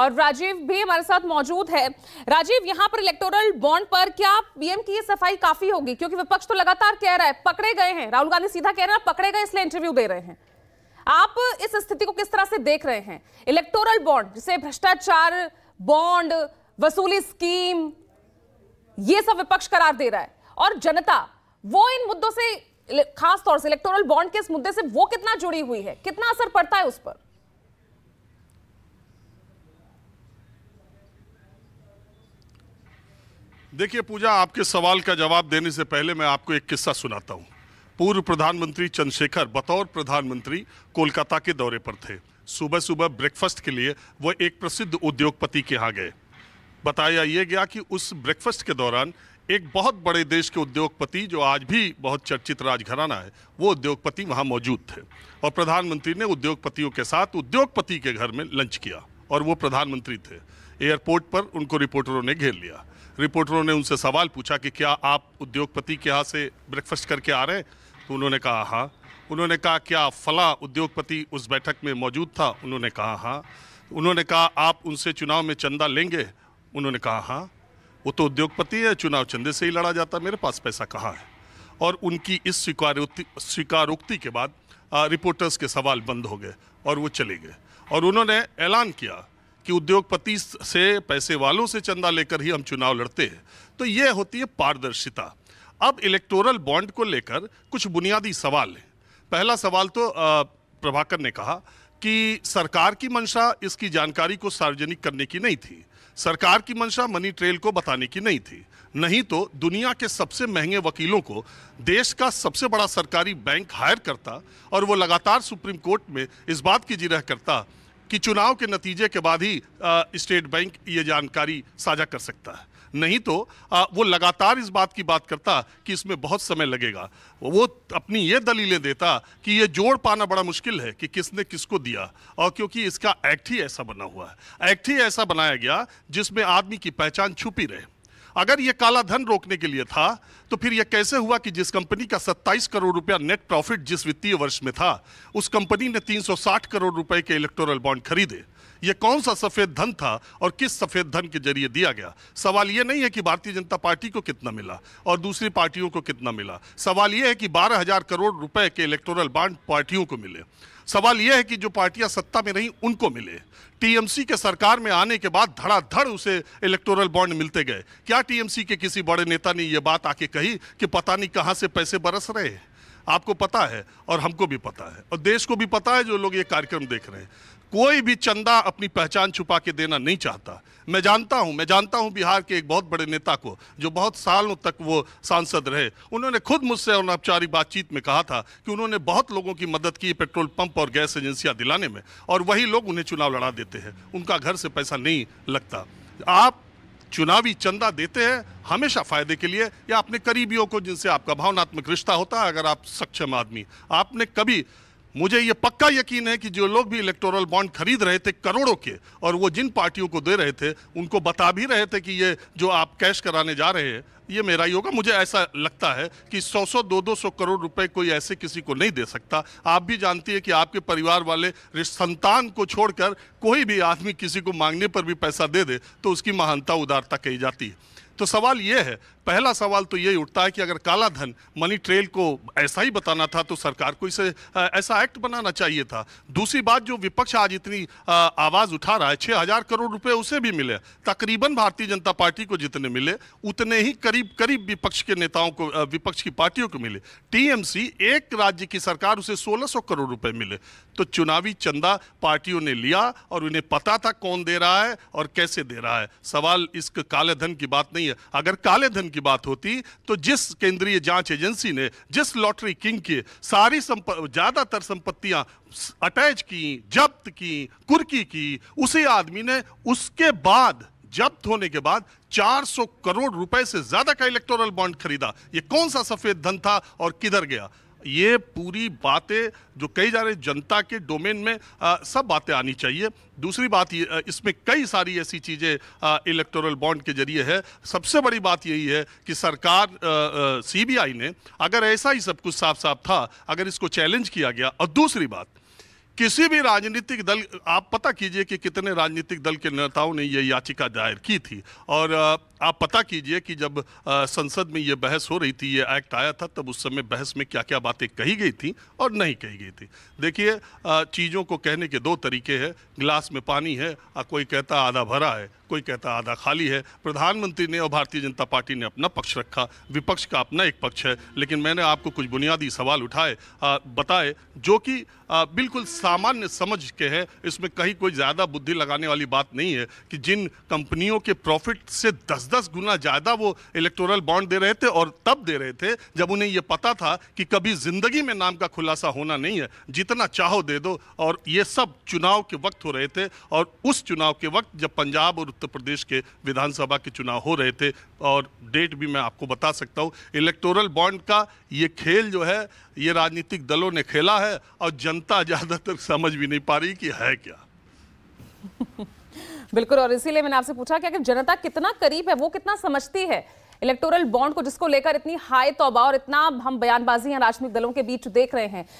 और राजीव भी हमारे साथ मौजूद है राजीव यहाँ पर इलेक्टोरल बॉन्ड पर क्या पीएम की ये सफाई काफी होगी क्योंकि विपक्ष तो लगातार कह रहा है पकड़े गए हैं राहुल गांधी सीधा कह रहे हैं पकड़े गए इसलिए इंटरव्यू दे रहे हैं आप इस स्थिति को किस तरह से देख रहे हैं इलेक्टोरल बॉन्ड जिसे भ्रष्टाचार बॉन्ड वसूली स्कीम ये सब विपक्ष करार दे रहा है और जनता वो इन मुद्दों से खास तौर से इलेक्टोरल बॉन्ड के इस मुद्दे से वो कितना जुड़ी हुई है कितना असर पड़ता है उस पर देखिए पूजा आपके सवाल का जवाब देने से पहले मैं आपको एक किस्सा सुनाता हूँ पूर्व प्रधानमंत्री चंद्रशेखर बतौर प्रधानमंत्री कोलकाता के दौरे पर थे सुबह सुबह ब्रेकफास्ट के लिए वह एक प्रसिद्ध उद्योगपति के यहाँ गए बताया ये गया कि उस ब्रेकफास्ट के दौरान एक बहुत बड़े देश के उद्योगपति जो आज भी बहुत चर्चित राजघराना है वो उद्योगपति वहाँ मौजूद थे और प्रधानमंत्री ने उद्योगपतियों के साथ उद्योगपति के घर में लंच किया और वो प्रधानमंत्री थे एयरपोर्ट पर उनको रिपोर्टरों ने घेर लिया रिपोर्टरों ने उनसे सवाल पूछा कि क्या आप उद्योगपति के यहाँ से ब्रेकफास्ट करके आ रहे हैं तो उन्होंने कहा हाँ उन्होंने कहा क्या फला उद्योगपति उस बैठक में मौजूद था उन्होंने कहा हाँ उन्होंने कहा आप उनसे चुनाव में चंदा लेंगे उन्होंने कहा हाँ वो तो उद्योगपति है चुनाव चंदे से ही लड़ा जाता मेरे पास पैसा कहाँ है और उनकी इस स्वीकार स्वीकारोक्ति के बाद रिपोर्टर्स के सवाल बंद हो गए और वो चले गए और उन्होंने ऐलान किया कि उद्योगपति से पैसे वालों से चंदा लेकर ही हम चुनाव लड़ते हैं तो ये होती है पारदर्शिता अब इलेक्टोरल बॉन्ड को लेकर कुछ बुनियादी सवाल हैं पहला सवाल तो प्रभाकर ने कहा कि सरकार की मंशा इसकी जानकारी को सार्वजनिक करने की नहीं थी सरकार की मंशा मनी ट्रेल को बताने की नहीं थी नहीं तो दुनिया के सबसे महंगे वकीलों को देश का सबसे बड़ा सरकारी बैंक हायर करता और वो लगातार सुप्रीम कोर्ट में इस बात की जिरह करता कि चुनाव के नतीजे के बाद ही स्टेट बैंक ये जानकारी साझा कर सकता है नहीं तो आ, वो लगातार इस बात की बात करता कि इसमें बहुत समय लगेगा वो अपनी ये दलीलें देता कि ये जोड़ पाना बड़ा मुश्किल है कि किसने किसको दिया और क्योंकि इसका एक्ट ही ऐसा बना हुआ है एक्ट ही ऐसा बनाया गया जिसमें आदमी की पहचान छुपी रहे अगर ये काला धन रोकने के लिए था तो फिर यह कैसे हुआ कि जिस कंपनी का 27 करोड़ रुपया नेट प्रॉफिट जिस वित्तीय वर्ष में था उस कंपनी ने 360 करोड़ रुपए के इलेक्टोरल बॉन्ड खरीदे यह कौन सा सफेद धन था और किस सफेद धन के जरिए दिया गया सवाल यह नहीं है कि भारतीय जनता पार्टी को कितना मिला और दूसरी पार्टियों को कितना मिला सवाल यह है कि बारह हजार करोड़ रुपए के इलेक्टोरल बॉन्ड पार्टियों को मिले सवाल यह है कि जो पार्टियां सत्ता में रहीं उनको मिले टीएमसी के सरकार में आने के बाद धड़ाधड़ उसे इलेक्टोरल बॉन्ड मिलते गए क्या टीएमसी के किसी बड़े नेता ने यह बात आके कही कि पता नहीं कहाँ से पैसे बरस रहे हैं आपको पता है और हमको भी पता है और देश को भी पता है जो लोग ये कार्यक्रम देख रहे हैं कोई भी चंदा अपनी पहचान छुपा के देना नहीं चाहता मैं जानता हूं मैं जानता हूं बिहार के एक बहुत बड़े नेता को जो बहुत सालों तक वो सांसद रहे उन्होंने खुद मुझसे अनौपचारिक बातचीत में कहा था कि उन्होंने बहुत लोगों की मदद की पेट्रोल पंप और गैस एजेंसियां दिलाने में और वही लोग उन्हें चुनाव लड़ा देते हैं उनका घर से पैसा नहीं लगता आप चुनावी चंदा देते हैं हमेशा फायदे के लिए या अपने करीबियों को जिनसे आपका भावनात्मक रिश्ता होता है अगर आप सक्षम आदमी आपने कभी मुझे ये पक्का यकीन है कि जो लोग भी इलेक्टोरल बॉन्ड खरीद रहे थे करोड़ों के और वो जिन पार्टियों को दे रहे थे उनको बता भी रहे थे कि ये जो आप कैश कराने जा रहे हैं ये मेरा ही होगा मुझे ऐसा लगता है कि सौ सौ दो दो सौ करोड़ रुपए कोई ऐसे किसी को नहीं दे सकता आप भी जानती है कि आपके परिवार वाले संतान को छोड़कर कोई भी आदमी किसी को मांगने पर भी पैसा दे दे तो उसकी महानता उदारता कही जाती है तो सवाल ये है पहला सवाल तो यही उठता है कि अगर काला धन मनी ट्रेल को ऐसा ही बताना था तो सरकार को इसे ऐसा एक्ट बनाना चाहिए था दूसरी बात जो विपक्ष आज इतनी आवाज़ उठा रहा है छः हज़ार करोड़ रुपए उसे भी मिले तकरीबन भारतीय जनता पार्टी को जितने मिले उतने ही करीब करीब विपक्ष के नेताओं को विपक्ष की पार्टियों को मिले टी एक राज्य की सरकार उसे सोलह करोड़ रुपए मिले तो चुनावी चंदा पार्टियों ने लिया और उन्हें पता था कौन दे रहा है और कैसे दे रहा है सवाल इस काले धन की बात नहीं है अगर काले धन की बात होती तो जिस केंद्रीय जांच एजेंसी ने जिस लॉटरी किंग के सारी ज़्यादातर संपत्तियां अटैच की जब्त की कुर्की की उसी आदमी ने उसके बाद जब्त होने के बाद 400 करोड़ रुपए से ज़्यादा का इलेक्टोरल बॉन्ड खरीदा ये कौन सा सफ़ेद धन था और किधर गया ये पूरी बातें जो कही जा रही जनता के डोमेन में आ, सब बातें आनी चाहिए दूसरी बात ये इसमें कई सारी ऐसी चीज़ें इलेक्टोरल बॉन्ड के जरिए है सबसे बड़ी बात यही है कि सरकार सीबीआई ने अगर ऐसा ही सब कुछ साफ साफ था अगर इसको चैलेंज किया गया और दूसरी बात किसी भी राजनीतिक दल आप पता कीजिए कि कितने राजनीतिक दल के नेताओं ने यह याचिका दायर की थी और आप पता कीजिए कि जब संसद में ये बहस हो रही थी ये एक्ट आया था तब उस समय बहस में क्या क्या बातें कही गई थी और नहीं कही गई थी देखिए चीज़ों को कहने के दो तरीके हैं गिलास में पानी है और कोई कहता आधा भरा है कोई कहता आधा खाली है प्रधानमंत्री ने और भारतीय जनता पार्टी ने अपना पक्ष रखा विपक्ष का अपना एक पक्ष है लेकिन मैंने आपको कुछ बुनियादी सवाल उठाए बताए जो कि बिल्कुल सामान्य समझ के हैं इसमें कहीं कोई ज़्यादा बुद्धि लगाने वाली बात नहीं है कि जिन कंपनियों के प्रॉफिट से दस दस गुना ज़्यादा वो इलेक्टोरल बॉन्ड दे रहे थे और तब दे रहे थे जब उन्हें ये पता था कि कभी ज़िंदगी में नाम का खुलासा होना नहीं है जितना चाहो दे दो और ये सब चुनाव के वक्त हो रहे थे और उस चुनाव के वक्त जब पंजाब और उत्तर प्रदेश के विधानसभा के चुनाव हो रहे थे और डेट भी मैं आपको बता सकता हूँ इलेक्टोरल बॉन्ड का ये खेल जो है ये राजनीतिक दलों ने खेला है और जनता ज़्यादातर समझ भी नहीं पा रही कि है क्या बिल्कुल और इसीलिए मैंने आपसे पूछा कि अगर जनता कितना करीब है वो कितना समझती है इलेक्टोरल बॉन्ड को जिसको लेकर इतनी हाई तोबा और इतना हम बयानबाजी या राजनीतिक दलों के बीच देख रहे हैं